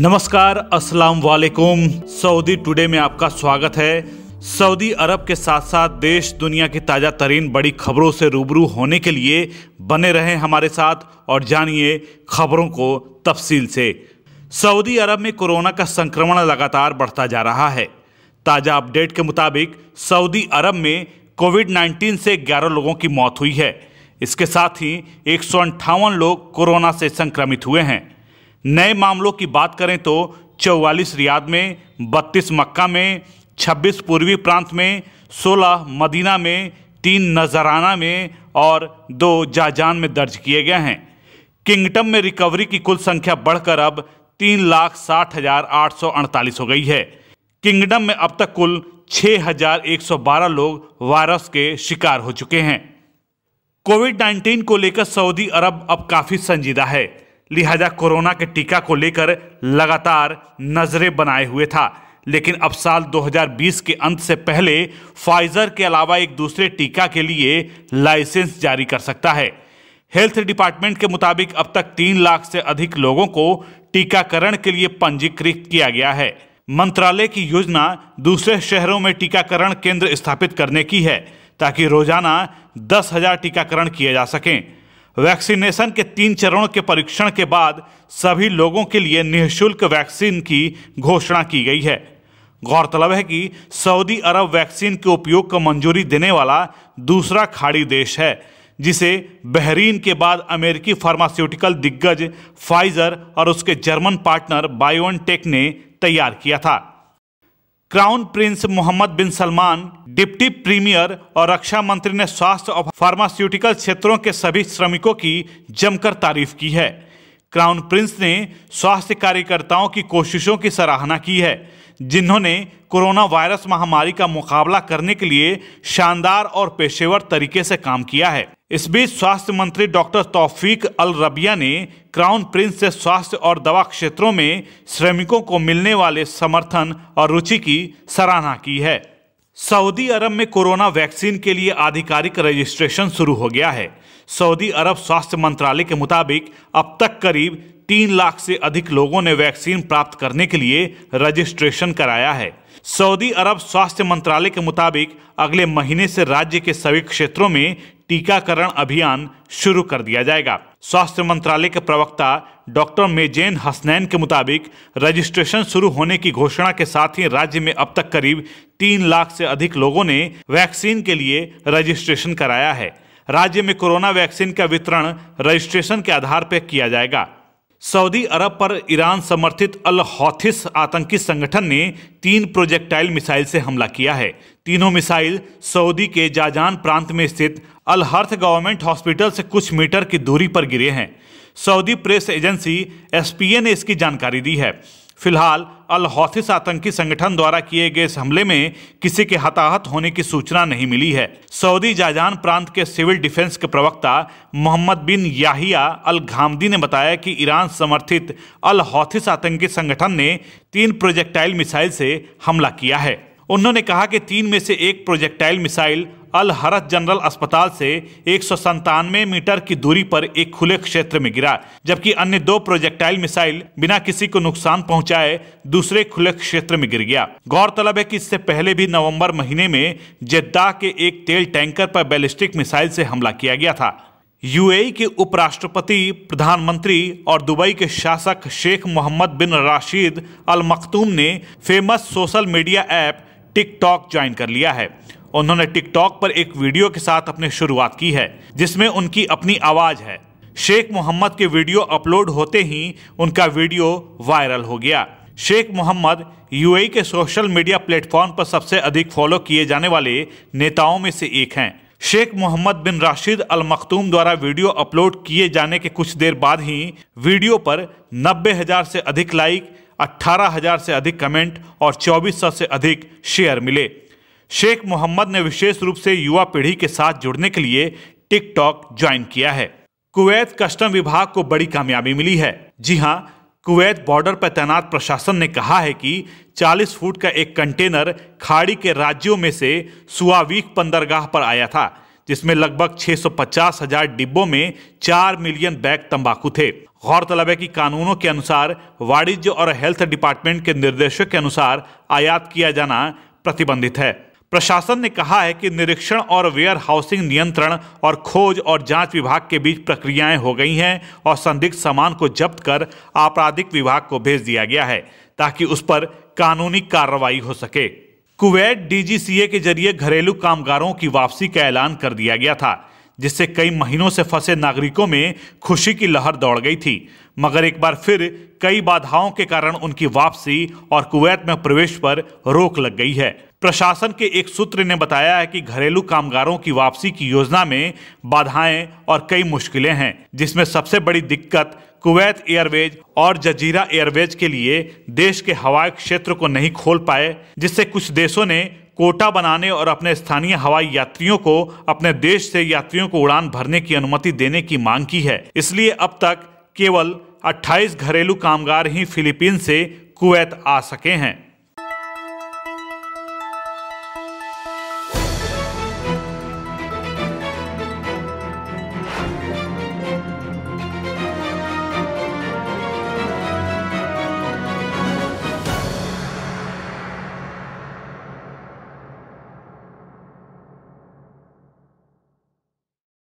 नमस्कार अस्सलाम वालेकुम सऊदी टुडे में आपका स्वागत है सऊदी अरब के साथ साथ देश दुनिया की ताज़ा तरीन बड़ी खबरों से रूबरू होने के लिए बने रहें हमारे साथ और जानिए खबरों को तफसील से सऊदी अरब में कोरोना का संक्रमण लगातार बढ़ता जा रहा है ताज़ा अपडेट के मुताबिक सऊदी अरब में कोविड 19 से 11 लोगों की मौत हुई है इसके साथ ही एक लोग कोरोना से संक्रमित हुए हैं नए मामलों की बात करें तो चौवालीस रियाद में बत्तीस मक्का में छब्बीस पूर्वी प्रांत में सोलह मदीना में तीन नजराना में और दो जाजान में दर्ज किए गए हैं किंगडम में रिकवरी की कुल संख्या बढ़कर अब तीन लाख साठ हजार आठ सौ अड़तालीस हो गई है किंगडम में अब तक कुल हजार एक सौ बारह लोग वायरस के शिकार हो चुके हैं कोविड 19 को लेकर सऊदी अरब अब काफ़ी संजीदा है लिहाजा कोरोना के टीका को लेकर लगातार नज़रें बनाए हुए था लेकिन अब साल 2020 के अंत से पहले फाइजर के अलावा एक दूसरे टीका के लिए लाइसेंस जारी कर सकता है हेल्थ डिपार्टमेंट के मुताबिक अब तक तीन लाख से अधिक लोगों को टीकाकरण के लिए पंजीकृत किया गया है मंत्रालय की योजना दूसरे शहरों में टीकाकरण केंद्र स्थापित करने की है ताकि रोजाना दस हजार टीकाकरण किए जा सकें वैक्सीनेशन के तीन चरणों के परीक्षण के बाद सभी लोगों के लिए निःशुल्क वैक्सीन की घोषणा की गई है गौरतलब है कि सऊदी अरब वैक्सीन के उपयोग को मंजूरी देने वाला दूसरा खाड़ी देश है जिसे बहरीन के बाद अमेरिकी फार्मास्यूटिकल दिग्गज फाइजर और उसके जर्मन पार्टनर बायोनटेक ने तैयार किया था crown prince Mohammed bin Salman deputy premier और रक्षा मंत्री ने स्वास्थ्य और फार्मास्यूटिकल क्षेत्रों के सभी श्रमिकों की जमकर तारीफ की है क्राउन प्रिंस ने स्वास्थ्य कार्यकर्ताओं की कोशिशों की सराहना की है जिन्होंने कोरोना वायरस महामारी का मुकाबला करने के लिए शानदार और पेशेवर तरीके से काम किया है इस बीच स्वास्थ्य मंत्री डॉक्टर तौफीक अल रबिया ने क्राउन प्रिंस से स्वास्थ्य और दवा क्षेत्रों में श्रमिकों को मिलने वाले समर्थन और रुचि की सराहना की है सऊदी अरब में कोरोना वैक्सीन के लिए आधिकारिक रजिस्ट्रेशन शुरू हो गया है सऊदी अरब स्वास्थ्य मंत्रालय के मुताबिक अब तक करीब तीन लाख से अधिक लोगों ने वैक्सीन प्राप्त करने के लिए रजिस्ट्रेशन कराया है सऊदी अरब स्वास्थ्य मंत्रालय के मुताबिक अगले महीने से राज्य के सभी क्षेत्रों में टीकाकरण अभियान शुरू कर दिया जाएगा स्वास्थ्य मंत्रालय के प्रवक्ता डॉक्टर मेजेन हसनैन के मुताबिक रजिस्ट्रेशन शुरू होने की घोषणा के साथ ही राज्य में अब तक करीब तीन लाख से अधिक लोगों ने वैक्सीन के लिए रजिस्ट्रेशन कराया है राज्य में कोरोना वैक्सीन का वितरण रजिस्ट्रेशन के आधार पर किया जाएगा सऊदी अरब पर ईरान समर्थित अल हौथिस आतंकी संगठन ने तीन प्रोजेक्टाइल मिसाइल से हमला किया है तीनों मिसाइल सऊदी के जाजान प्रांत में स्थित अलहर्थ गवर्नमेंट हॉस्पिटल से कुछ मीटर की दूरी पर गिरे हैं सऊदी प्रेस एजेंसी एस ने इसकी जानकारी दी है फिलहाल अल हौथिस आतंकी संगठन द्वारा किए गए इस हमले में किसी के हताहत होने की सूचना नहीं मिली है सऊदी जाजान प्रांत के सिविल डिफेंस के प्रवक्ता मोहम्मद बिन याहिया अल घामदी ने बताया कि ईरान समर्थित अल हौथिस आतंकी संगठन ने तीन प्रोजेक्टाइल मिसाइल से हमला किया है उन्होंने कहा कि तीन में से एक प्रोजेक्टाइल मिसाइल अल हरत जनरल अस्पताल से एक मीटर की दूरी पर एक खुले क्षेत्र में गिरा जबकि अन्य दो प्रोजेक्टाइल मिसाइल बिना किसी को नुकसान पहुंचाए दूसरे खुले क्षेत्र में गिर गया गौरतलब है कि इससे पहले भी नवंबर महीने में जेद्दा के एक तेल टैंकर पर बैलिस्टिक मिसाइल से हमला किया गया था यूएई के उपराष्ट्रपति प्रधानमंत्री और दुबई के शासक शेख मोहम्मद बिन राशिद अल मखतूम ने famous social media app TikTok join कर लिया है उन्होंने टिकटॉक पर एक वीडियो के साथ अपनी शुरुआत की है जिसमें उनकी अपनी आवाज़ है शेख मोहम्मद के वीडियो अपलोड होते ही उनका वीडियो वायरल हो गया शेख मोहम्मद यूएई के सोशल मीडिया प्लेटफॉर्म पर सबसे अधिक फॉलो किए जाने वाले नेताओं में से एक हैं शेख मोहम्मद बिन राशिद अल मखतूम द्वारा वीडियो अपलोड किए जाने के कुछ देर बाद ही वीडियो पर नब्बे हजार से अधिक लाइक अट्ठारह हजार से अधिक कमेंट और चौबीस सौ से अधिक शेयर मिले शेख मोहम्मद ने विशेष रूप से युवा पीढ़ी के साथ जुड़ने के लिए टिकटॉक ज्वाइन किया है कुवैत कस्टम विभाग को बड़ी कामयाबी मिली है जी हाँ कुवैत बॉर्डर पर तैनात प्रशासन ने कहा है कि 40 फुट का एक कंटेनर खाड़ी के राज्यों में से सुवीक बंदरगाह पर आया था जिसमें लगभग 650 हजार डिब्बों में 4 मिलियन बैग तंबाकू थे गौरतलब है कि कानूनों के अनुसार वाणिज्य और हेल्थ डिपार्टमेंट के निर्देशों के अनुसार आयात किया जाना प्रतिबंधित है प्रशासन ने कहा है कि निरीक्षण और वेयर हाउसिंग नियंत्रण और खोज और जांच विभाग के बीच प्रक्रियाएं हो गई हैं और संदिग्ध सामान को जब्त कर आपराधिक विभाग को भेज दिया गया है ताकि उस पर कानूनी कार्रवाई हो सके कुवैत डीजीसीए के जरिए घरेलू कामगारों की वापसी का ऐलान कर दिया गया था जिससे कई महीनों से फंसे नागरिकों में खुशी की लहर दौड़ गई थी मगर एक बार फिर कई बाधाओं के कारण उनकी वापसी और कुवैत में प्रवेश पर रोक लग गई है प्रशासन के एक सूत्र ने बताया है कि घरेलू कामगारों की वापसी की योजना में बाधाएं और कई मुश्किलें हैं जिसमें सबसे बड़ी दिक्कत कुवैत एयरवेज और जजीरा एयरवेज के लिए देश के हवाई क्षेत्र को नहीं खोल पाए जिससे कुछ देशों ने कोटा बनाने और अपने स्थानीय हवाई यात्रियों को अपने देश से यात्रियों को उड़ान भरने की अनुमति देने की मांग की है इसलिए अब तक केवल 28 घरेलू कामगार ही फिलीपींस से कुवैत आ सके हैं